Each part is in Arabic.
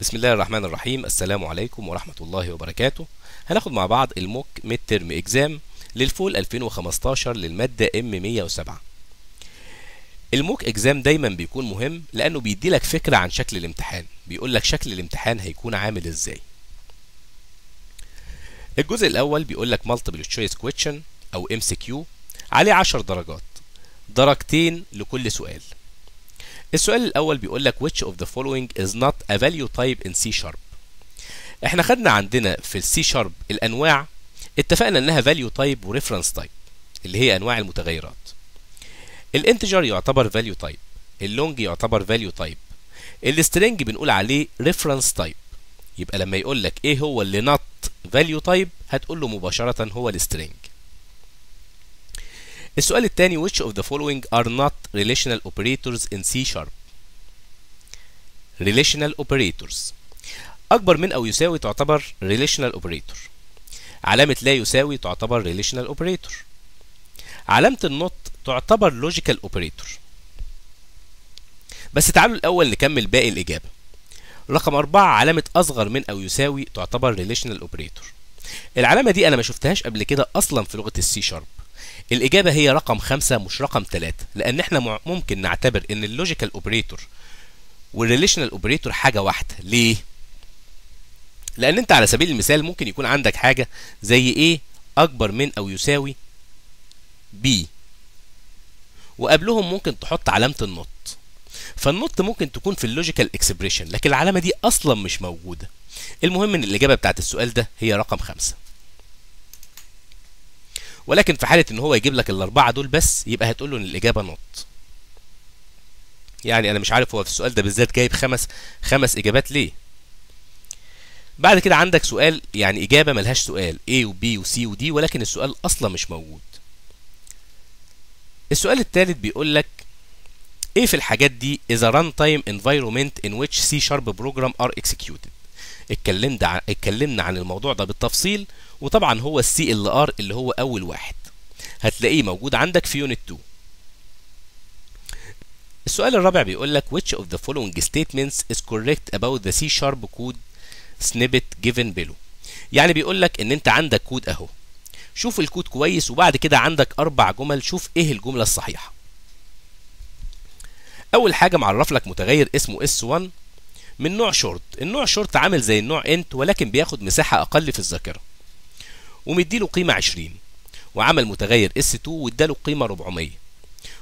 بسم الله الرحمن الرحيم السلام عليكم ورحمة الله وبركاته هناخد مع بعض الموك ميد ترم اكزام للفول 2015 للمادة ام 107 الموك اكزام دايما بيكون مهم لانه بيدي لك فكرة عن شكل الامتحان بيقول لك شكل الامتحان هيكون عامل ازاي الجزء الاول بيقول لك مالتيبل تشويس كويشن او ام سي كيو عليه 10 درجات درجتين لكل سؤال السؤال الاول بيقول لك which of the following is not a value type in C sharp احنا خدنا عندنا في C شارب الانواع اتفقنا انها value type و reference type اللي هي انواع المتغيرات الانتجر يعتبر value type اللونج يعتبر value type السترينج بنقول عليه reference type يبقى لما يقول لك ايه هو اللي not value type هتقول له مباشره هو السترينج السؤال الثاني which of the following are not relational operators in C sharp relational operators أكبر من أو يساوي تعتبر relational operator علامة لا يساوي تعتبر relational operator علامة النوت تعتبر logical operator بس تعالوا الأول نكمل باقي الإجابة رقم أربعة علامة أصغر من أو يساوي تعتبر relational operator العلامة دي أنا ما شفتهاش قبل كده أصلا في لغة السي شارب الإجابة هي رقم خمسة مش رقم ثلاثة لأن إحنا ممكن نعتبر إن اللوجيكال أوبريتور والريليشنال أوبريتور حاجة واحدة ليه؟ لأن أنت على سبيل المثال ممكن يكون عندك حاجة زي إيه أكبر من أو يساوي B وقبلهم ممكن تحط علامة النط فالنط ممكن تكون في اللوجيكال اكسبريشن لكن العلامة دي أصلا مش موجودة المهم إن الإجابة بتاعت السؤال ده هي رقم خمسة ولكن في حاله ان هو يجيب لك الاربعه دول بس يبقى هتقول له ان الاجابه نوت يعني انا مش عارف هو في السؤال ده بالذات جايب خمس خمس اجابات ليه بعد كده عندك سؤال يعني اجابه ملهاش سؤال A و B و C و D ولكن السؤال اصلا مش موجود السؤال الثالث بيقول لك ايه في الحاجات دي is a تايم environment in which C sharp بروجرام are executed اتكلمنا عن الموضوع ده بالتفصيل وطبعا هو السي ال ار اللي هو اول واحد هتلاقيه موجود عندك في يونت 2 السؤال الرابع بيقول لك which of the following statements is correct about the C sharp code snippet given below يعني بيقول لك ان انت عندك كود اهو شوف الكود كويس وبعد كده عندك اربع جمل شوف ايه الجمله الصحيحه اول حاجه معرف لك متغير اسمه s1 من نوع شورت النوع شورت عامل زي النوع انت ولكن بياخد مساحه اقل في الذاكره ومديله قيمة 20 وعمل متغير S2 واداله قيمة 400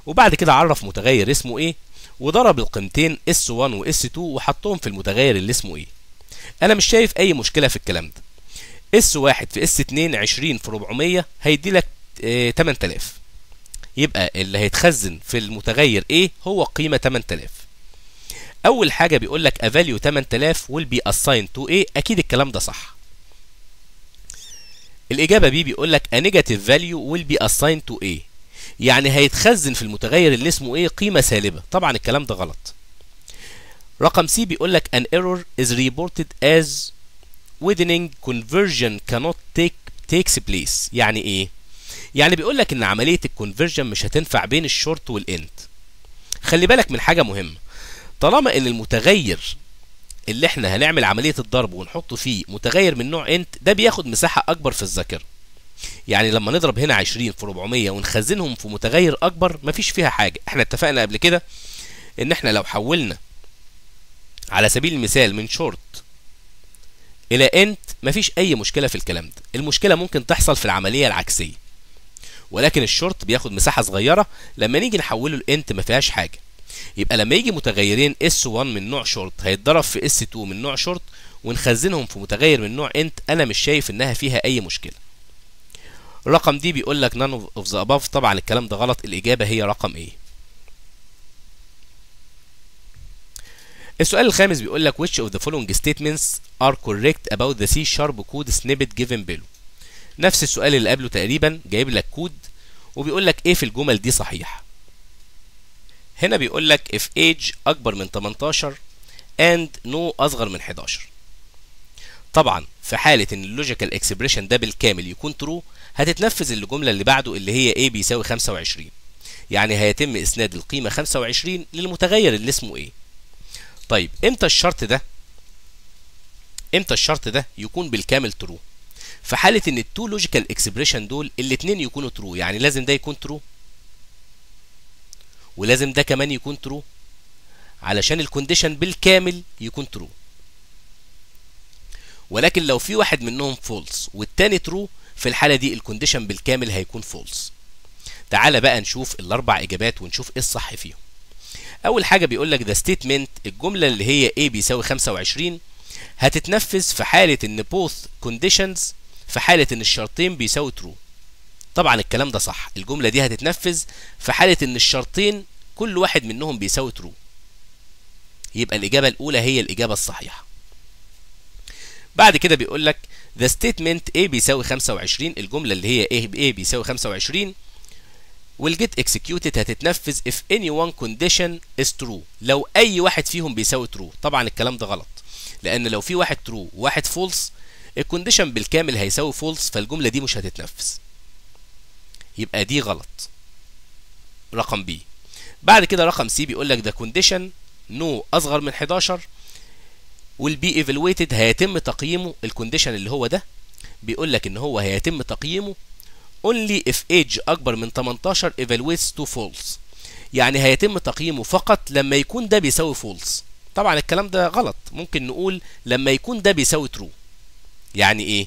وبعد كده عرف متغير اسمه ايه وضرب القيمتين S1 و S2 وحطهم في المتغير اللي اسمه ايه انا مش شايف اي مشكلة في الكلام ده S1 في S2 20 في 400 هيدي لك 8000 آه، يبقى اللي هيتخزن في المتغير ايه هو قيمة 8000 اول حاجة بيقول لك a value 8000 will be assigned to ايه اكيد الكلام ده صح الاجابه بي بيقول لك a negative value will be assigned to a يعني هيتخزن في المتغير اللي اسمه a قيمه سالبه طبعا الكلام ده غلط رقم C بيقول لك an error is reported as widening conversion cannot take takes place يعني ايه يعني بيقول لك ان عمليه الكونفرجن مش هتنفع بين الشورت والانت خلي بالك من حاجه مهمه طالما ان المتغير اللي احنا هنعمل عمليه الضرب ونحطه فيه متغير من نوع انت ده بياخد مساحه اكبر في الذاكره يعني لما نضرب هنا 20 في 400 ونخزنهم في متغير اكبر مفيش فيها حاجه احنا اتفقنا قبل كده ان احنا لو حولنا على سبيل المثال من شورت الى انت مفيش اي مشكله في الكلام ده المشكله ممكن تحصل في العمليه العكسيه ولكن الشورت بياخد مساحه صغيره لما نيجي نحوله لانت ما فيهاش حاجه يبقى لما يجي متغيرين اس 1 من نوع شورت هيتضرب في اس 2 من نوع شورت ونخزنهم في متغير من نوع انت انا مش شايف انها فيها اي مشكله الرقم دي بيقول لك نان اوف ذا اباف طبعا الكلام ده غلط الاجابه هي رقم ايه السؤال الخامس بيقول لك which of the following statements are correct about the C sharp code snippet given below نفس السؤال اللي قبله تقريبا جايب لك كود وبيقول لك ايه في الجمل دي صحيح هنا بيقول لك if age اكبر من 18 and no اصغر من 11 طبعا في حاله ان اللوجيكال اكسبريشن ده بالكامل يكون ترو هتتنفذ الجمله اللي بعده اللي هي a بيساوي 25 يعني هيتم اسناد القيمه 25 للمتغير اللي اسمه a طيب امتى الشرط ده امتى الشرط ده يكون بالكامل ترو في حاله ان التو لوجيكال اكسبريشن دول الاثنين يكونوا ترو يعني لازم ده يكون ترو ولازم ده كمان يكون ترو علشان الكونديشن بالكامل يكون ترو ولكن لو في واحد منهم فولس والتاني ترو في الحاله دي الكونديشن بالكامل هيكون فولس تعالى بقى نشوف الاربع اجابات ونشوف ايه الصح فيهم اول حاجه بيقول لك ذا ستيتمنت الجمله اللي هي A بيساوي 25 هتتنفذ في حاله ان بوث كونديشنز في حاله ان الشرطين بيساوي true طبعا الكلام ده صح الجمله دي هتتنفذ في حاله ان الشرطين كل واحد منهم بيساوي ترو يبقى الاجابه الاولى هي الاجابه الصحيحه بعد كده بيقول لك ذا ستيتمنت A بيساوي 25 الجمله اللي هي A, A بيساوي 25 will get executed هتتنفذ if any one condition is true لو اي واحد فيهم بيساوي true طبعا الكلام ده غلط لان لو في واحد true وواحد false الكونديشن بالكامل هيساوي false فالجمله دي مش هتتنفذ يبقى دي غلط رقم بي بعد كده رقم سي بيقول لك ده كونديشن نو اصغر من 11 والبي ايفالويتد هيتم تقييمه الكونديشن اللي هو ده بيقول لك ان هو هيتم تقييمه only if age اكبر من 18 evaluates to false يعني هيتم تقييمه فقط لما يكون ده بيساوي false طبعا الكلام ده غلط ممكن نقول لما يكون ده بيساوي true يعني ايه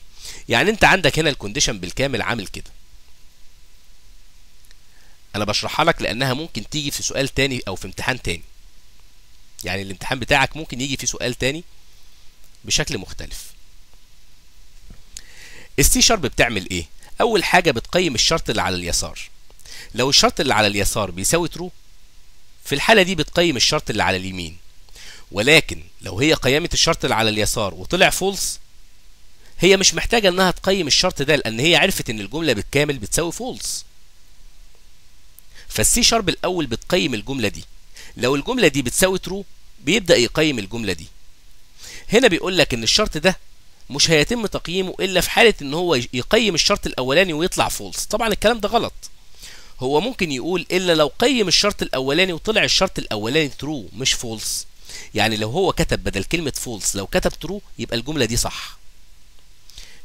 يعني انت عندك هنا الكونديشن بالكامل عامل كده انا بشرحها لك لانها ممكن تيجي في سؤال تاني او في امتحان تاني يعني الامتحان بتاعك ممكن يجي في سؤال تاني بشكل مختلف السي شارب بتعمل ايه اول حاجه بتقيم الشرط اللي على اليسار لو الشرط اللي على اليسار بيساوي ترو في الحاله دي بتقيم الشرط اللي على اليمين ولكن لو هي قيمت الشرط اللي على اليسار وطلع فولس هي مش محتاجه انها تقيم الشرط ده لان هي عرفت ان الجمله بالكامل بتساوي فولس فالسي شارب الاول بتقيم الجمله دي لو الجمله دي بتساوي ترو بيبدا يقيم الجمله دي هنا بيقول لك ان الشرط ده مش هيتم تقييمه الا في حاله ان هو يقيم الشرط الاولاني ويطلع فولس طبعا الكلام ده غلط هو ممكن يقول الا لو قيم الشرط الاولاني وطلع الشرط الاولاني ترو مش فولس يعني لو هو كتب بدل كلمه فولس لو كتب ترو يبقى الجمله دي صح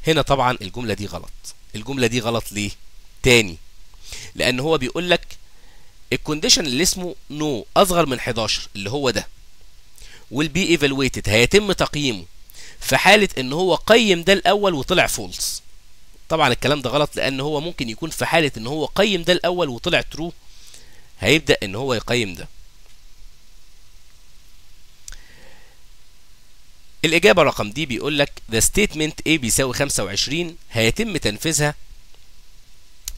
هنا طبعا الجمله دي غلط الجمله دي غلط ليه تاني لان هو بيقول لك الكونديشن اللي اسمه نو no اصغر من 11 اللي هو ده والبي ايفالويتد هيتم تقييمه في حاله ان هو قيم ده الاول وطلع فولس طبعا الكلام ده غلط لان هو ممكن يكون في حاله ان هو قيم ده الاول وطلع ترو هيبدا ان هو يقيم ده الإجابة رقم دي بيقول لك ذا ستيتمنت A بيساوي 25 هيتم تنفيذها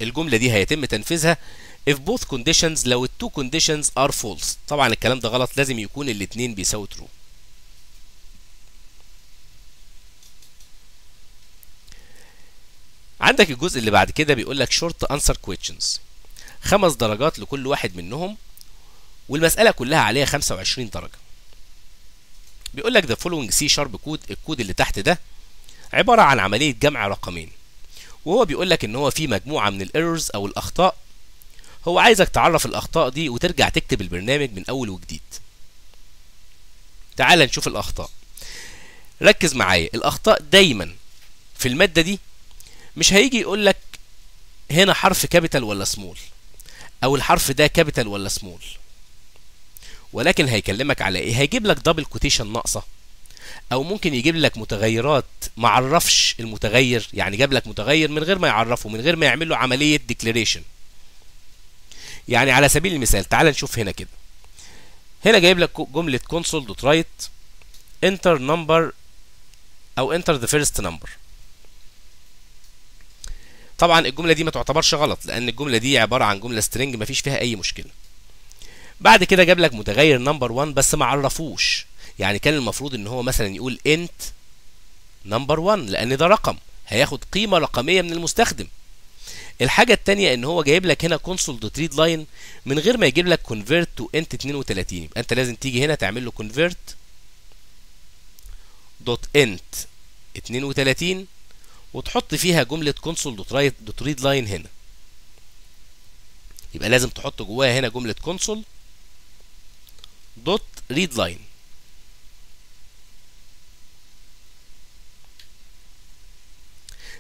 الجملة دي هيتم تنفيذها if both conditions لو التو conditions are false طبعا الكلام ده غلط لازم يكون الاثنين بيساوي true عندك الجزء اللي بعد كده بيقول لك short answer questions خمس درجات لكل واحد منهم والمسألة كلها عليها 25 درجة بيقول لك the following C sharp code الكود اللي تحت ده عبارة عن عملية جمع رقمين وهو بيقول لك ان هو في مجموعة من الايرورز او الاخطاء هو عايزك تعرف الأخطاء دي وترجع تكتب البرنامج من أول وجديد تعال نشوف الأخطاء ركز معايا الأخطاء دايما في المادة دي مش هيجي يقول لك هنا حرف كابيتال ولا سمول أو الحرف ده كابيتال ولا سمول ولكن هيكلمك على ايه هيجيب لك دبل كوتيشن ناقصه او ممكن يجيب لك متغيرات ما عرفش المتغير يعني جاب لك متغير من غير ما يعرفه من غير ما يعمل له عمليه ديكليريشن يعني على سبيل المثال تعال نشوف هنا كده هنا جايب لك جمله كونسول دوت رايت انتر نمبر او انتر ذا فيرست نمبر طبعا الجمله دي ما تعتبرش غلط لان الجمله دي عباره عن جمله string ما فيش فيها اي مشكله بعد كده جاب لك متغير نمبر 1 بس ما عرفوش يعني كان المفروض ان هو مثلا يقول انت نمبر 1 لان ده رقم هياخد قيمه رقميه من المستخدم الحاجه التانية ان هو جايب لك هنا console.readline لاين من غير ما يجيب لك كونفيرت تو انت 32 يبقى انت لازم تيجي هنا تعمل له كونفيرت دوت انت 32 وتحط فيها جمله كونسول دوت رايت دوت ريد لاين هنا يبقى لازم تحط جواها هنا جمله كونسول دوت ريد لاين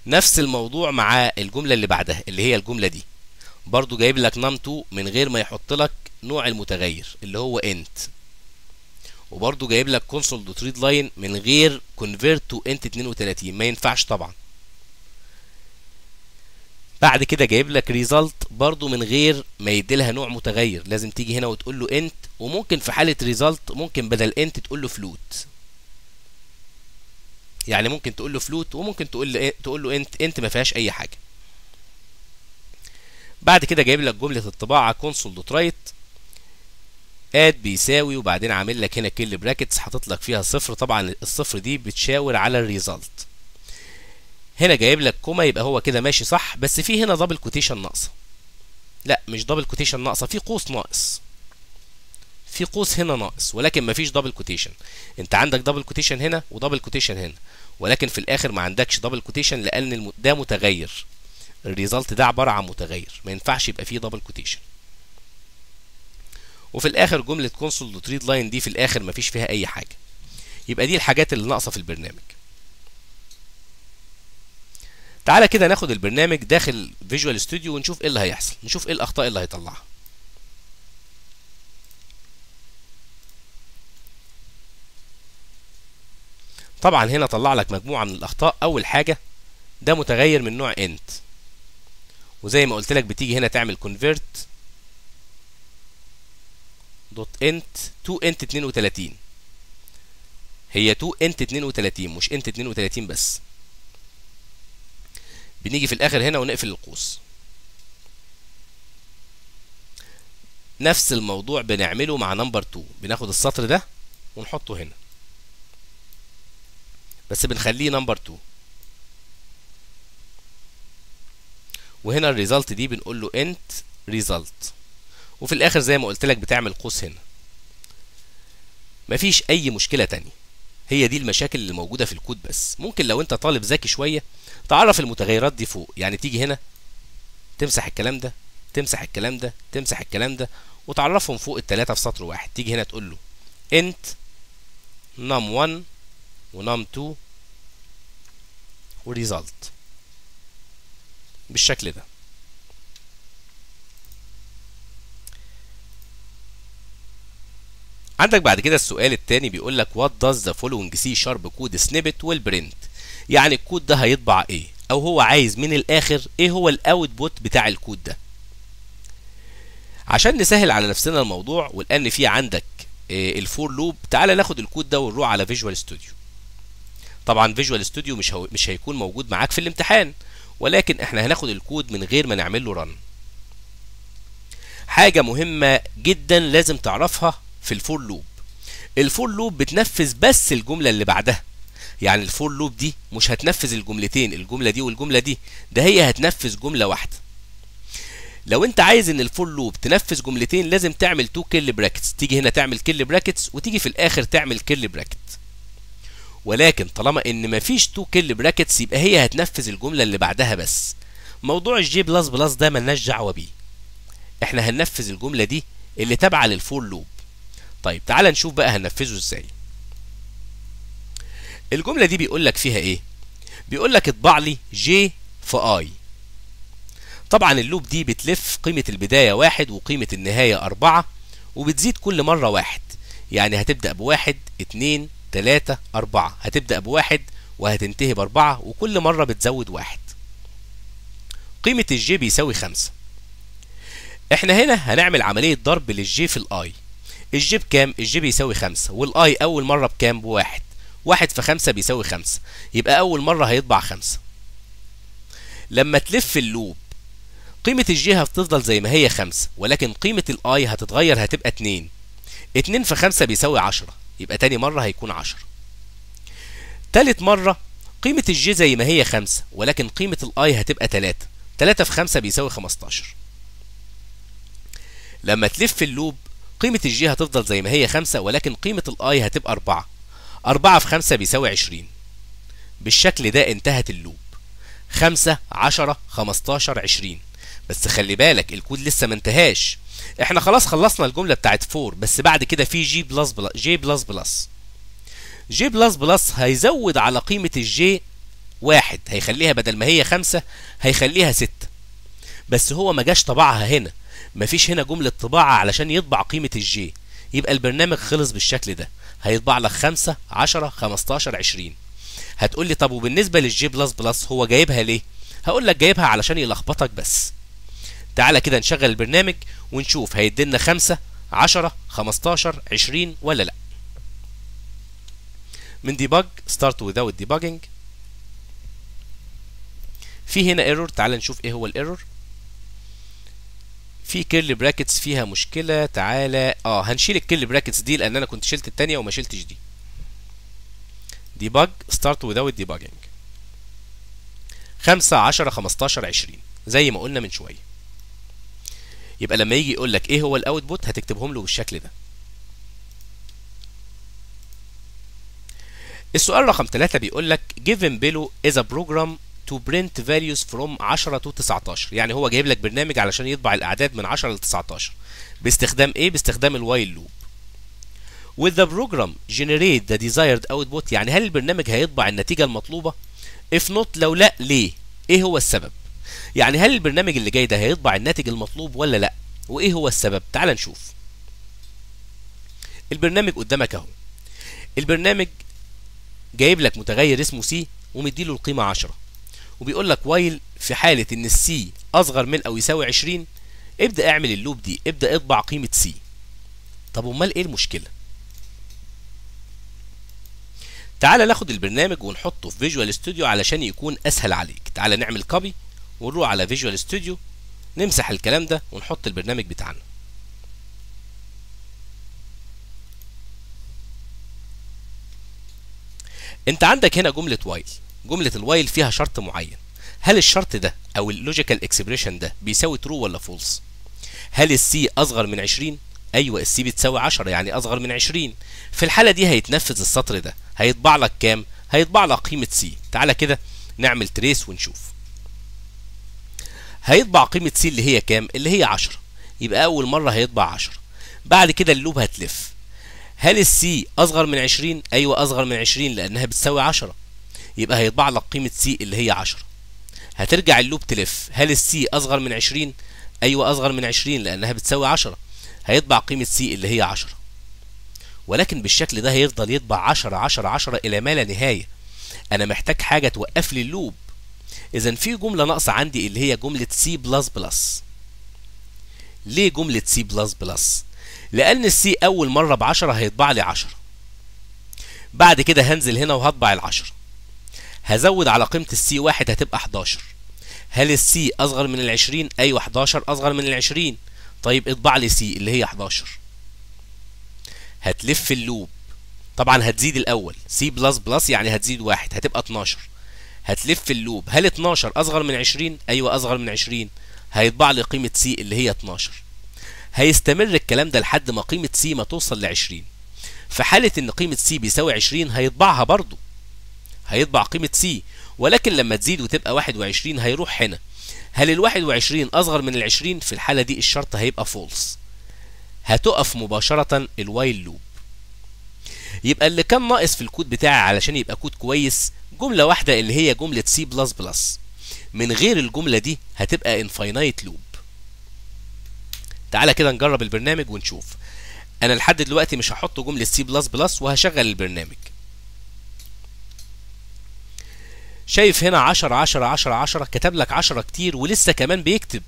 نفس الموضوع مع الجمله اللي بعدها اللي هي الجمله دي برضو جايب لك نمتو من غير ما يحط لك نوع المتغير اللي هو انت وبرضو جايب لك كونسول دوت ريد لاين من غير convert تو انت 32 ما ينفعش طبعا بعد كده جايب لك ريزلت برضو من غير ما يديلها نوع متغير لازم تيجي هنا وتقول له انت وممكن في حاله ريزلت ممكن بدل انت تقول له فلوت يعني ممكن تقول له فلوت وممكن تقول له إيه، تقول له انت انت ما فيهاش اي حاجه بعد كده جايب لك جمله الطباعه كونسول دوت رايت اد بيساوي وبعدين عامل لك هنا كل براكتس حاطط لك فيها صفر طبعا الصفر دي بتشاور على الريزلت هنا جايب لك كوما يبقى هو كده ماشي صح بس في هنا دبل كوتيشن ناقصه لا مش دبل كوتيشن ناقصه في قوس ناقص في قوس هنا ناقص ولكن مفيش دبل كوتيشن انت عندك دبل كوتيشن هنا ودبل كوتيشن هنا ولكن في الاخر ما عندكش دبل كوتيشن لان ده متغير الريزلت ده عباره عن متغير ما ينفعش يبقى فيه دبل كوتيشن وفي الاخر جمله كونسول دوت ريد لاين دي في الاخر مفيش فيها اي حاجه يبقى دي الحاجات اللي ناقصه في البرنامج تعالى كده ناخد البرنامج داخل فيجوال ستوديو ونشوف ايه اللي هيحصل نشوف ايه الاخطاء اللي هيطلعها طبعا هنا طلع لك مجموعه من الاخطاء اول حاجه ده متغير من نوع int وزي ما قلت لك بتيجي هنا تعمل convert dot int to int 32 هي to int 32 مش int 32 بس بنيجي في الاخر هنا ونقفل القوس نفس الموضوع بنعمله مع نمبر 2 بناخد السطر ده ونحطه هنا بس بنخليه نمبر 2 وهنا الريزلت دي بنقول له انت ريزلت وفي الاخر زي ما قلت لك بتعمل قوس هنا مفيش اي مشكله تانية هي دي المشاكل اللي موجوده في الكود بس ممكن لو انت طالب ذكي شويه تعرف المتغيرات دي فوق يعني تيجي هنا تمسح الكلام ده تمسح الكلام ده تمسح الكلام ده وتعرفهم فوق الثلاثه في سطر واحد تيجي هنا تقول له انت num1 ونم 2 وريزلت بالشكل ده عندك بعد كده السؤال الثاني بيقول لك وات داز ذا فولوينج سي شارب كود سنيبت والبرنت يعني الكود ده هيطبع ايه او هو عايز من الاخر ايه هو الاوتبوت بتاع الكود ده عشان نسهل على نفسنا الموضوع ولان في عندك آه، الفور لوب تعالى ناخد الكود ده ونروح على فيجوال ستوديو طبعا فيجوال ستوديو مش هو... مش هيكون موجود معاك في الامتحان ولكن احنا هناخد الكود من غير ما نعمل له رن حاجه مهمه جدا لازم تعرفها في الفور لوب الفور لوب بتنفذ بس الجمله اللي بعدها يعني الفور لوب دي مش هتنفذ الجملتين الجمله دي والجمله دي ده هي هتنفذ جمله واحده لو انت عايز ان الفور لوب تنفذ جملتين لازم تعمل تو كل براكتس تيجي هنا تعمل كل براكتس وتيجي في الاخر تعمل كل براكت ولكن طالما ان مفيش تو كل براكتس يبقى هي هتنفذ الجمله اللي بعدها بس موضوع الجي بلس بلس ده ملناش دعوه بيه احنا هننفذ الجمله دي اللي تابعه للفور لوب طيب تعال نشوف بقى هننفذه ازاي الجمله دي بيقول لك فيها ايه بيقول لك اطبع لي جي في اي طبعا اللوب دي بتلف قيمه البدايه واحد وقيمه النهايه أربعة وبتزيد كل مره واحد يعني هتبدا بواحد اتنين 3 4 هتبدأ بواحد وهتنتهي ب4 وكل مرة بتزود واحد قيمة الجي بيساوي 5 احنا هنا هنعمل عملية ضرب للجي في الاي الجي بكام؟ الجي بيساوي 5 والاي أول مرة بكام؟ ب1 بواحد واحد في 5 بيساوي 5 يبقى أول مرة هيطبع 5 لما تلف اللوب قيمة الجي هتفضل زي ما هي 5 ولكن قيمة الاي هتتغير هتبقى 2 2 في 5 بيساوي 10 يبقى تاني مرة هيكون 10 تالت مرة قيمة الجي زي ما هي خمسة ولكن قيمة الاي هتبقى 3 3 في 5 بيساوي 15 لما تلف اللوب قيمة الجي هتفضل زي ما هي خمسة ولكن قيمة الاي هتبقى 4 4 في 5 بيساوي 20 بالشكل ده انتهت اللوب 5 10 15 20 بس خلي بالك الكود لسه ما انتهاش احنا خلاص خلصنا الجمله بتاعت 4 بس بعد كده في جي بلس بلس جي بلس بلس جي بلس بلس هيزود على قيمه الجي واحد هيخليها بدل ما هي خمسة هيخليها ستة بس هو ما جاش طبعها هنا مفيش هنا جملة طباعة علشان يطبع قيمة الجي يبقى البرنامج خلص بالشكل ده هيطبع لك خمسة عشرة خمستاشر عشرين هتقول لي طب وبالنسبة للجي بلس بلس هو جايبها ليه؟ هقول لك جايبها علشان يلخبطك بس تعالى كده نشغل البرنامج ونشوف هيدينا 5 10 15 20 ولا لا من ديباج ستارت without debugging في هنا ايرور تعالى نشوف ايه هو الايرور في كيرلي براكتس فيها مشكله تعالى اه هنشيل الكيرلي براكتس دي لان انا كنت شلت التانية وما شلتش دي ديباج ستارت without debugging 5 10 15 20 زي ما قلنا من شويه يبقى لما يجي يقول لك ايه هو الاوتبوت هتكتبهم له بالشكل ده السؤال رقم 3 بيقول لك given below is a program to print values from 10 to 19 يعني هو جايب لك برنامج علشان يطبع الاعداد من 10 ل 19 باستخدام ايه باستخدام الوايل لوب with the program generate the desired output يعني هل البرنامج هيطبع النتيجه المطلوبه if not لو لا ليه ايه هو السبب يعني هل البرنامج اللي جاي ده هيطبع الناتج المطلوب ولا لا وايه هو السبب تعال نشوف البرنامج قدامك اهو البرنامج جايب لك متغير اسمه سي ومدي له القيمه 10 وبيقول لك وايل في حاله ان السي اصغر من او يساوي 20 ابدا اعمل اللوب دي ابدا اطبع قيمه سي طب امال ايه المشكله تعال ناخد البرنامج ونحطه في فيجوال ستوديو علشان يكون اسهل عليك تعالى نعمل كوبي ونروح على فيجوال ستوديو نمسح الكلام ده ونحط البرنامج بتاعنا انت عندك هنا جمله وايل جمله الوايل فيها شرط معين هل الشرط ده او اللوجيكال اكسبريشن ده بيساوي ترو ولا فولس هل السي اصغر من 20 ايوه السي بتساوي 10 يعني اصغر من 20 في الحاله دي هيتنفذ السطر ده هيطبع لك كام هيطبع لك قيمه سي تعالى كده نعمل تريس ونشوف هيطبع قيمه س اللي هي كام اللي هي 10 يبقى اول مره هيطبع 10 بعد كده اللوب هتلف هل السي اصغر من 20 ايوه اصغر من 20 لانها بتساوي 10 يبقى هيطبع لك قيمه سي اللي هي 10 هترجع اللوب تلف هل السي اصغر من 20 ايوه اصغر من 20 لانها بتساوي 10 هيطبع قيمه سي اللي هي 10 ولكن بالشكل ده هيفضل يطبع 10 10 10 الى ما لا نهايه انا محتاج حاجه توقف لي اللوب اذا في جمله ناقصه عندي اللي هي جمله سي بلس بلس ليه جمله سي بلس بلس لان السي اول مره ب 10 هيطبع لي 10 بعد كده هنزل هنا وهطبع ال 10 هزود على قيمه السي 1 هتبقى 11 هل السي اصغر من ال 20 ايوه 11 اصغر من ال 20 طيب اطبع لي سي اللي هي 11 هتلف اللوب طبعا هتزيد الاول سي بلس بلس يعني هتزيد واحد هتبقى 12 هتلف اللوب هل 12 اصغر من 20 ايوه اصغر من 20 هيطبع لي قيمه سي اللي هي 12 هيستمر الكلام ده لحد ما قيمه سي ما توصل ل 20 في حاله ان قيمه سي بيساوي 20 هيطبعها برضه هيطبع قيمه سي ولكن لما تزيد وتبقى 21 هيروح هنا هل ال 21 اصغر من ال 20 في الحاله دي الشرط هيبقى فولس هتقف مباشره الوايل لوب يبقى اللي كان ناقص في الكود بتاعي علشان يبقى كود كويس جمله واحده اللي هي جمله سي بلس بلس من غير الجمله دي هتبقى انفاينايت لوب تعالى كده نجرب البرنامج ونشوف انا لحد دلوقتي مش هحط جمله سي بلس بلس وهشغل البرنامج شايف هنا 10 10 10 10 كتب لك 10 كتير ولسه كمان بيكتب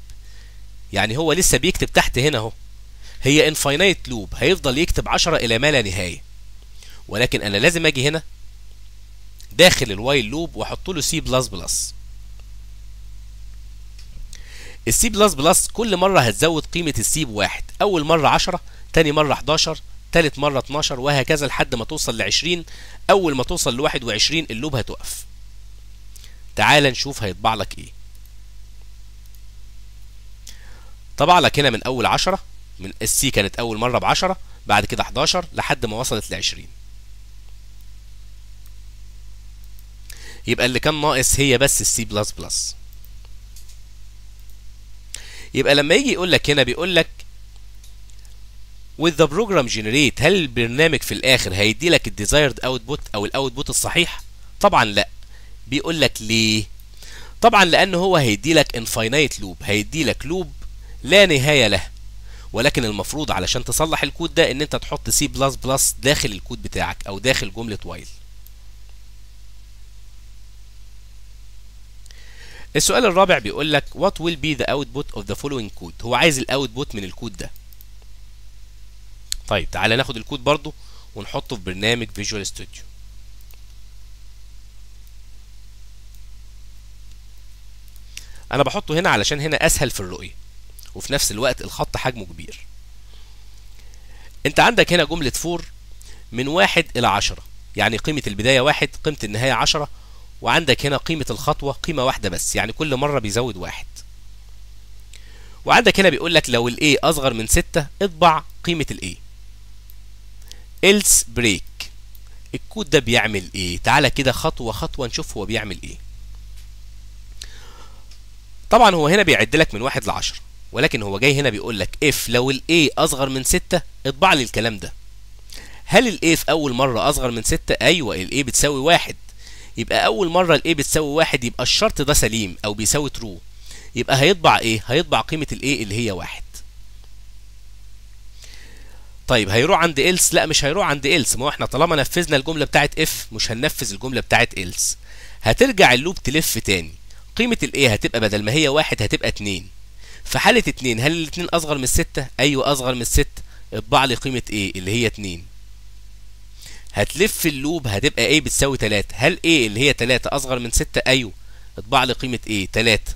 يعني هو لسه بيكتب تحت هنا اهو هي انفاينايت لوب هيفضل يكتب 10 الى ما لا نهايه ولكن انا لازم اجي هنا داخل الوايل لوب واحط له سي بلس بلس السي بلس بلس كل مره هتزود قيمه السي بواحد اول مره 10 تاني مره 11 تالت مره 12 وهكذا لحد ما توصل ل 20 اول ما توصل ل 21 اللوب هتقف تعال نشوف هيطبع لك ايه طبع لك هنا من اول 10 من السي كانت اول مره ب 10 بعد كده 11 لحد ما وصلت ل 20 يبقى اللي كان ناقص هي بس السي بلس بلس يبقى لما يجي يقول لك هنا بيقول لك with the program generate هل البرنامج في الاخر هيدي لك الديزايرد اوتبوت او الاوتبوت الصحيح طبعا لا بيقول لك ليه طبعا لان هو هيدي لك انفاينايت لوب هيدي لك لوب لا نهايه له ولكن المفروض علشان تصلح الكود ده ان انت تحط سي بلس بلس داخل الكود بتاعك او داخل جمله وايل السؤال الرابع بيقول لك what will be the output of the following code هو عايز الاوتبوت من الكود ده طيب تعالى ناخد الكود برضو ونحطه في برنامج فيجوال ستوديو انا بحطه هنا علشان هنا اسهل في الرؤيه وفي نفس الوقت الخط حجمه كبير انت عندك هنا جمله فور من واحد الى عشرة يعني قيمه البدايه واحد قيمه النهايه عشرة وعندك هنا قيمة الخطوة قيمة واحدة بس يعني كل مرة بيزود واحد وعندك هنا بيقول لك لو الاي اصغر من 6 اطبع قيمة الاي else break الكود ده بيعمل ايه تعالى كده خطوة خطوة نشوف هو بيعمل ايه طبعا هو هنا بيعد لك من واحد لعشر 10 ولكن هو جاي هنا بيقول لك اف لو الاي اصغر من 6 اطبع لي الكلام ده هل الاي في اول مره اصغر من 6 ايوه الاي بتساوي واحد يبقى اول مره الـ A بتساوي واحد يبقى الشرط ده سليم او بيساوي ترو يبقى هيطبع ايه هيطبع قيمه الـ A اللي هي واحد طيب هيروح عند إلس لا مش هيروح عند إلس ما هو احنا طالما نفذنا الجمله بتاعت اف مش هننفذ الجمله بتاعت إلس هترجع اللوب تلف تاني قيمه الـ A هتبقى بدل ما هي واحد هتبقى اتنين في حاله اتنين هل الاتنين اصغر من ستة؟ ايوه اصغر من ستة اطبع لي قيمه A إيه اللي هي اتنين هتلف اللوب هتبقى ايه بتساوي 3 هل ايه اللي هي 3 أصغر من 6 أيوه اطبع لي قيمة ايه 3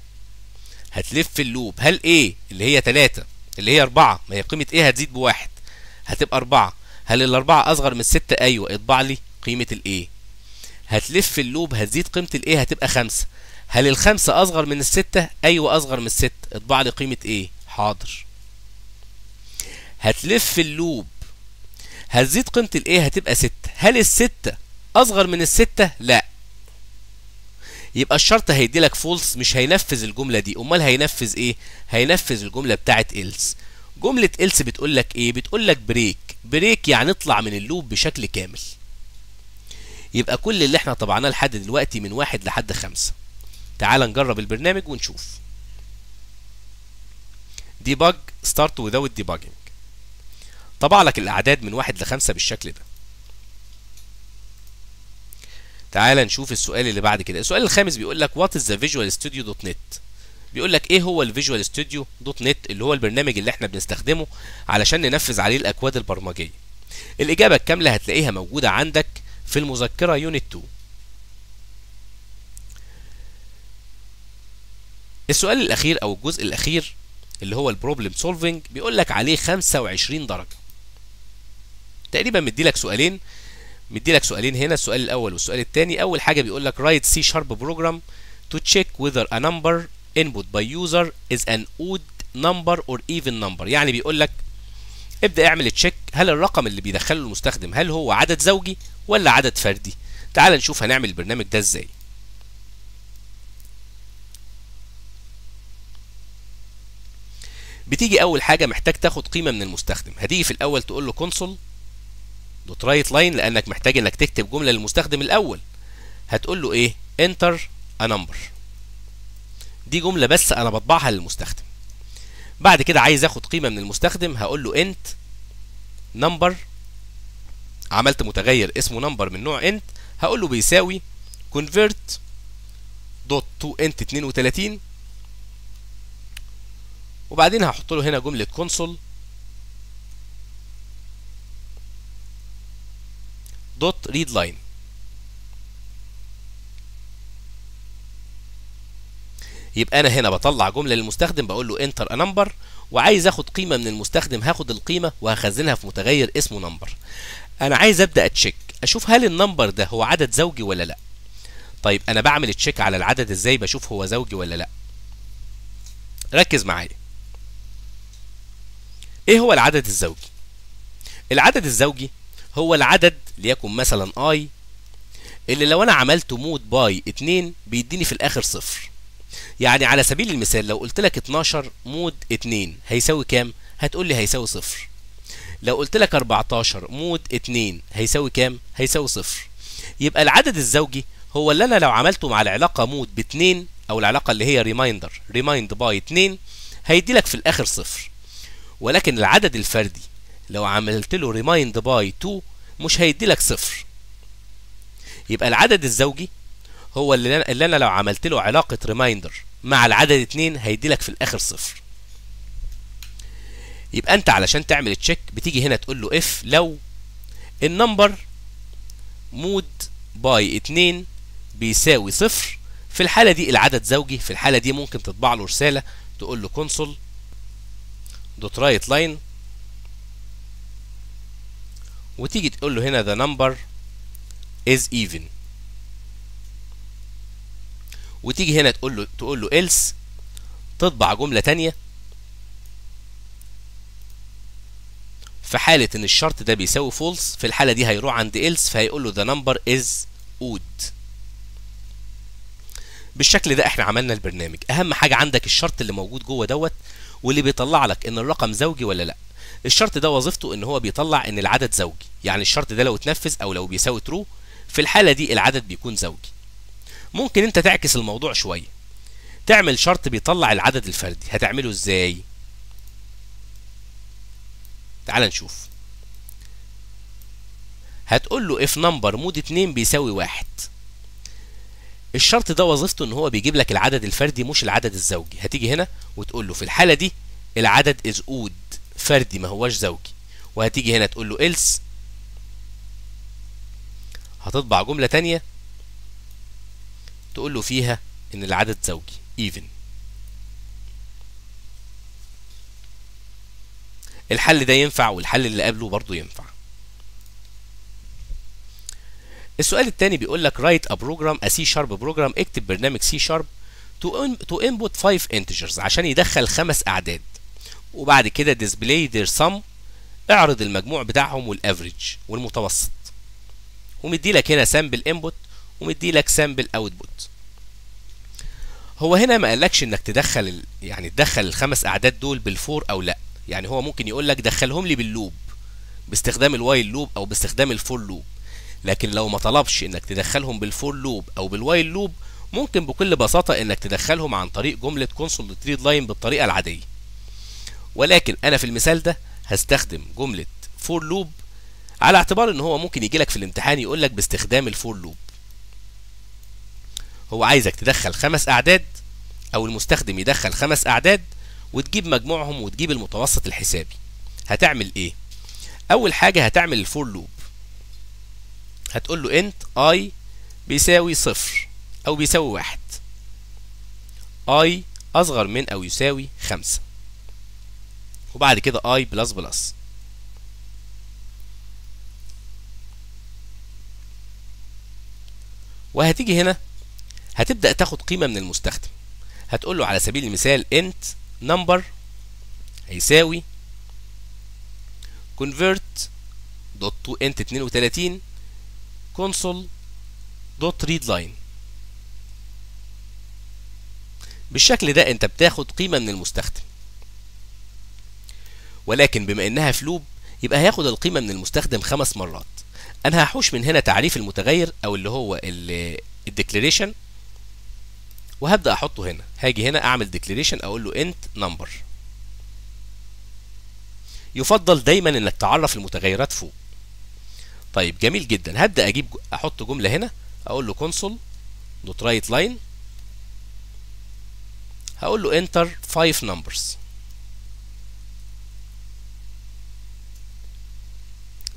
هتلف اللوب هل ايه اللي هي 3 اللي هي 4 ما هي قيمة ايه هتزيد بواحد هتبقى 4 هل الأربعة أصغر من 6 أيوه اطبع لي قيمة الايه هتلف اللوب هتزيد قيمة الA هتبقى 5 هل الخمسة أصغر من الستة؟ أيوة أصغر من الستة، اطبع لي قيمة إيه؟ حاضر. هتلف اللوب هتزيد قيمه الايه هتبقى 6 هل الستة اصغر من الستة لا يبقى الشرط هيدي لك فولس مش هينفذ الجمله دي امال هينفذ ايه هينفذ الجمله بتاعه إلس جمله إلس بتقول لك ايه بتقول لك بريك بريك يعني اطلع من اللوب بشكل كامل يبقى كل اللي احنا طبعناه لحد دلوقتي من واحد لحد خمسة تعال نجرب البرنامج ونشوف ديباج ستارت without debugging طبع لك الاعداد من واحد لخمسه بالشكل ده تعال نشوف السؤال اللي بعد كده السؤال الخامس بيقول لك وات از ذا فيجوال ستوديو دوت نت بيقول لك ايه هو الفيجوال ستوديو دوت نت اللي هو البرنامج اللي احنا بنستخدمه علشان ننفذ عليه الاكواد البرمجيه الاجابه الكامله هتلاقيها موجوده عندك في المذكره يونت 2 السؤال الاخير او الجزء الاخير اللي هو البروبلم سولفنج بيقول لك عليه 25 درجه تقريبا مدي لك سؤالين مدي لك سؤالين هنا السؤال الاول والسؤال الثاني اول حاجه بيقول لك رايت سي شارب بروجرام تو تشيك whether a number input by user is an odd number or even number يعني بيقول لك ابدا اعمل تشيك هل الرقم اللي بيدخله المستخدم هل هو عدد زوجي ولا عدد فردي تعال نشوف هنعمل البرنامج ده ازاي بتيجي اول حاجه محتاج تاخد قيمه من المستخدم هتيجي في الاول تقول له console دوت رايت لاين لانك محتاج انك تكتب جمله للمستخدم الاول هتقول له ايه انتر ا نمبر دي جمله بس انا بطبعها للمستخدم بعد كده عايز اخد قيمه من المستخدم هقول له انت نمبر عملت متغير اسمه نمبر من نوع انت هقول له بيساوي convert دوت تو انت 32 وبعدين هحط له هنا جمله كونسول دوت ريد لاين يبقى انا هنا بطلع جمله للمستخدم بقول له انتر ا نمبر وعايز اخد قيمه من المستخدم هاخد القيمه وهخزنها في متغير اسمه نمبر انا عايز ابدا اتشيك اشوف هل النمبر ده هو عدد زوجي ولا لا طيب انا بعمل تشيك على العدد ازاي بشوف هو زوجي ولا لا ركز معايا ايه هو العدد الزوجي العدد الزوجي هو العدد ليكن مثلا اي اللي لو انا عملته مود باي 2 بيديني في الاخر صفر يعني على سبيل المثال لو قلت لك 12 مود 2 هيساوي كام هتقول لي هيساوي صفر لو قلت لك 14 مود 2 هيساوي كام هيساوي صفر يبقى العدد الزوجي هو اللي انا لو عملته مع العلاقه مود ب 2 او العلاقه اللي هي ريمايندر ريمايند باي 2 هيدي لك في الاخر صفر ولكن العدد الفردي لو عملت له ريمايند باي 2 مش هيدي لك صفر يبقى العدد الزوجي هو اللي انا, اللي أنا لو عملت له علاقه ريمايندر مع العدد 2 هيدي لك في الاخر صفر يبقى انت علشان تعمل تشيك بتيجي هنا تقول له اف لو النمبر مود باي 2 بيساوي صفر في الحاله دي العدد زوجي في الحاله دي ممكن تطبع له رساله تقول له كونسول دوت رايت لاين وتيجي تقول له هنا the number is even وتيجي هنا تقول له تقول له else تطبع جملة تانية في حالة إن الشرط ده بيساوي false في الحالة دي هيروح عند else فهيقول له the number is odd بالشكل ده احنا عملنا البرنامج اهم حاجه عندك الشرط اللي موجود جوه دوت واللي بيطلع لك ان الرقم زوجي ولا لا الشرط ده وظيفته ان هو بيطلع ان العدد زوجي يعني الشرط ده لو اتنفذ او لو بيساوي ترو في الحاله دي العدد بيكون زوجي ممكن انت تعكس الموضوع شويه تعمل شرط بيطلع العدد الفردي هتعمله ازاي تعال نشوف هتقول له if number مود 2 بيساوي واحد الشرط ده وظيفته ان هو بيجيب لك العدد الفردي مش العدد الزوجي هتيجي هنا وتقول له في الحاله دي العدد از اود فردي ما هواش زوجي وهتيجي هنا تقول له else هتطبع جمله ثانيه تقول له فيها ان العدد زوجي even الحل ده ينفع والحل اللي قبله برضه ينفع السؤال الثاني بيقول لك write a program a C sharp program اكتب برنامج C sharp to, in, to input 5 integers عشان يدخل خمس اعداد وبعد كده display their sum اعرض المجموع بتاعهم والافريج والمتوسط ومدي لك هنا سامبل انبوت ومدي لك سامبل output هو هنا ما قالكش انك تدخل يعني تدخل الخمس اعداد دول بالفور او لا يعني هو ممكن يقول لك دخلهم لي باللوب باستخدام الوايل لوب او باستخدام الفور لوب لكن لو ما طلبش انك تدخلهم بالفور لوب او بالوايل لوب ممكن بكل بساطة انك تدخلهم عن طريق جملة كونسول تريد لاين بالطريقة العادية ولكن انا في المثال ده هستخدم جملة فور لوب على اعتبار ان هو ممكن يجي لك في الامتحان يقول لك باستخدام الفور لوب هو عايزك تدخل خمس اعداد او المستخدم يدخل خمس اعداد وتجيب مجموعهم وتجيب المتوسط الحسابي هتعمل ايه اول حاجة هتعمل الفور لوب هتقول له انت اي بيساوي صفر او بيساوي واحد اي اصغر من او يساوي خمسة وبعد كده اي بلس بلس وهتيجي هنا هتبدأ تاخد قيمة من المستخدم هتقول له على سبيل المثال انت نمبر هيساوي convert.to int 32 console.readline دوت ريد لاين بالشكل ده انت بتاخد قيمه من المستخدم ولكن بما انها في لوب يبقى هياخد القيمه من المستخدم خمس مرات انا هحوش من هنا تعريف المتغير او اللي هو الديكليريشن وهبدا احطه هنا هاجي هنا اعمل ديكليريشن اقول له انت نمبر يفضل دايما انك تعرف المتغيرات فوق طيب جميل جدا هبدا اجيب احط جمله هنا اقول له كونسول دوت رايت لاين هقول له انتر 5 نمبرز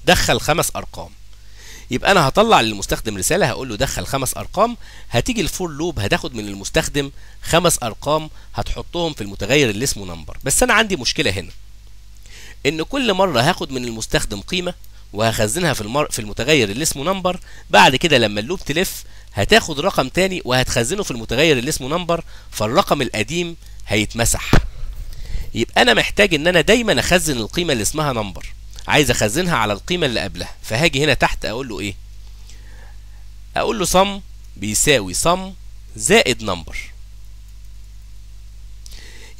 دخل خمس ارقام يبقى انا هطلع للمستخدم رساله هقول له دخل خمس ارقام هتيجي الفور لوب هتاخد من المستخدم خمس ارقام هتحطهم في المتغير اللي اسمه نمبر بس انا عندي مشكله هنا ان كل مره هاخد من المستخدم قيمه وهخزنها في المر... في المتغير اللي اسمه نمبر بعد كده لما اللوب تلف هتاخد رقم تاني وهتخزنه في المتغير اللي اسمه نمبر فالرقم القديم هيتمسح يبقى انا محتاج ان انا دايما اخزن القيمه اللي اسمها نمبر عايز اخزنها على القيمه اللي قبلها فهاجي هنا تحت اقول له ايه اقول له صم بيساوي صم زائد نمبر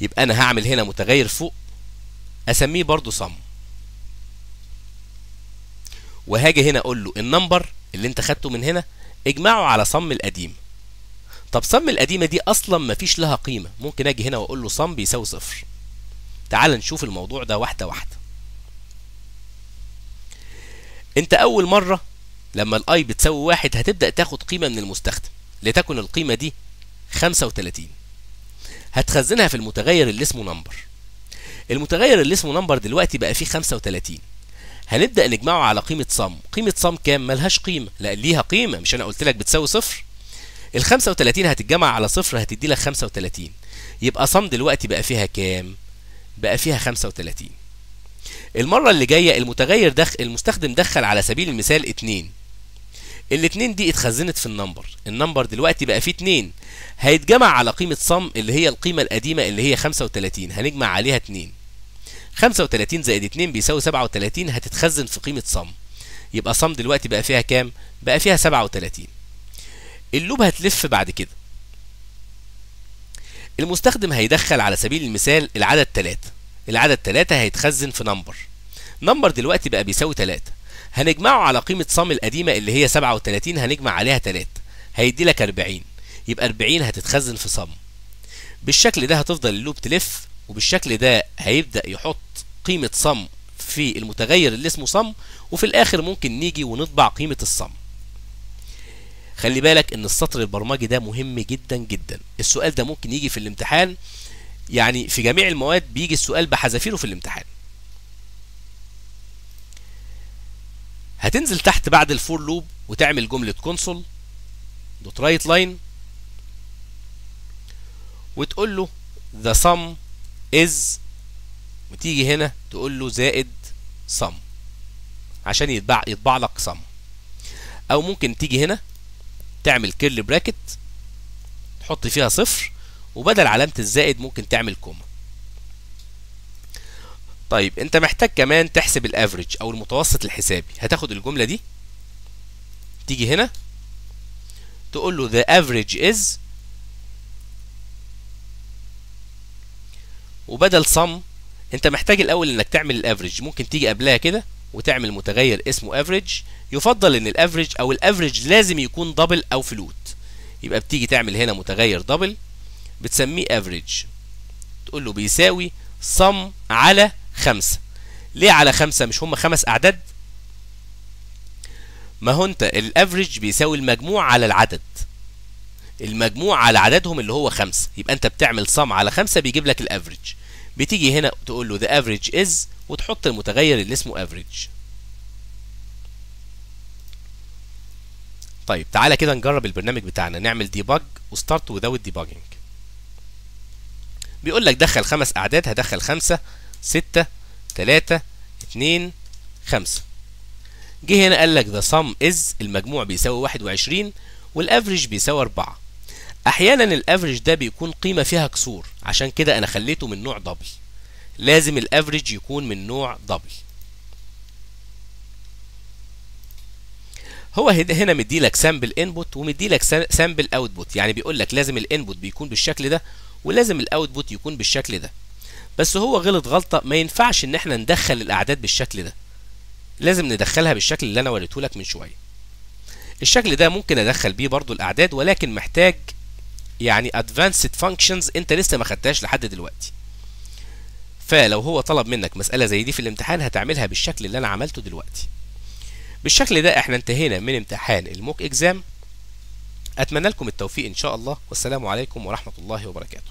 يبقى انا هعمل هنا متغير فوق اسميه برضو صم وهاجي هنا اقول له النمبر اللي انت خدته من هنا اجمعه على صم القديم طب صم القديمه دي اصلا ما فيش لها قيمه ممكن اجي هنا واقول له صم بيساوي صفر تعال نشوف الموضوع ده واحده واحده انت اول مره لما الاي بتساوي واحد هتبدا تاخد قيمه من المستخدم لتكن القيمه دي 35 هتخزنها في المتغير اللي اسمه نمبر المتغير اللي اسمه نمبر دلوقتي بقى فيه 35 هنبدا نجمعه على قيمه صم قيمه صم كام ملهاش قيمه لا ليها قيمه مش انا قلت لك بتساوي صفر ال 35 هتتجمع على صفر هتدي لك 35 يبقى صم دلوقتي بقى فيها كام بقى فيها 35 المره اللي جايه المتغير دخ المستخدم دخل على سبيل المثال 2 ال2 دي اتخزنت في النمبر النمبر دلوقتي بقى فيه 2 هيتجمع على قيمه صم اللي هي القيمه القديمه اللي هي 35 هنجمع عليها 2 35 زائد 2 بيساوي 37 هتتخزن في قيمه صم يبقى صم دلوقتي بقى فيها كام بقى فيها 37 اللوب هتلف بعد كده المستخدم هيدخل على سبيل المثال العدد 3 العدد 3 هيتخزن في نمبر نمبر دلوقتي بقى بيساوي 3 هنجمعه على قيمة صم القديمة اللي هي 37 هنجمع عليها 3 هيدي لك 40 يبقى 40 هتتخزن في صم بالشكل ده هتفضل اللوب تلف وبالشكل ده هيبدا يحط قيمه صم في المتغير اللي اسمه صم وفي الاخر ممكن نيجي ونطبع قيمه الصم خلي بالك ان السطر البرمجي ده مهم جدا جدا السؤال ده ممكن يجي في الامتحان يعني في جميع المواد بيجي السؤال بحذافيره في الامتحان هتنزل تحت بعد الفور لوب وتعمل جمله كونسول دوت رايت لاين وتقول له the sum از وتيجي هنا تقول له زائد صم عشان يتبع يطبع لك صم او ممكن تيجي هنا تعمل كيرل براكت تحط فيها صفر وبدل علامه الزائد ممكن تعمل كوما طيب انت محتاج كمان تحسب الافريج او المتوسط الحسابي هتاخد الجمله دي تيجي هنا تقول له the average is وبدل صم انت محتاج الاول انك تعمل الافريج ممكن تيجي قبلها كده وتعمل متغير اسمه افريج يفضل ان الافريج او الافريج لازم يكون دبل او فلوت يبقى بتيجي تعمل هنا متغير دبل بتسميه افريج تقول له بيساوي صم على خمسة ليه على خمسة مش هم خمس أعداد ما هو أنت الأفريج بيساوي المجموع على العدد المجموع على عددهم اللي هو خمسة يبقى انت بتعمل صم على خمسة بيجيب لك الافريج بتيجي هنا تقول له ذا افريج از وتحط المتغير اللي اسمه افريج طيب تعالى كده نجرب البرنامج بتاعنا نعمل ديباج وستارت وذاوت ديباجنج بيقول لك دخل خمس اعداد هدخل خمسة ستة تلاتة اتنين خمسة جه هنا قال لك ذا sum از المجموع بيساوي واحد وعشرين والافريج بيساوي اربعه احيانا الافريج ده بيكون قيمه فيها كسور عشان كده انا خليته من نوع دبل لازم الافريج يكون من نوع دبل هو هنا مدي لك سامبل انبوت ومدي لك سامبل اوتبوت يعني بيقول لك لازم الانبوت بيكون بالشكل ده ولازم الاوتبوت يكون بالشكل ده بس هو غلط غلطه ما ينفعش ان احنا ندخل الاعداد بالشكل ده لازم ندخلها بالشكل اللي انا وريته لك من شويه الشكل ده ممكن ادخل بيه برضو الاعداد ولكن محتاج يعني ادفانسد فانكشنز انت لسه ما خدتهاش لحد دلوقتي فلو هو طلب منك مساله زي دي في الامتحان هتعملها بالشكل اللي انا عملته دلوقتي بالشكل ده احنا انتهينا من امتحان الموك اكزام اتمنى لكم التوفيق ان شاء الله والسلام عليكم ورحمه الله وبركاته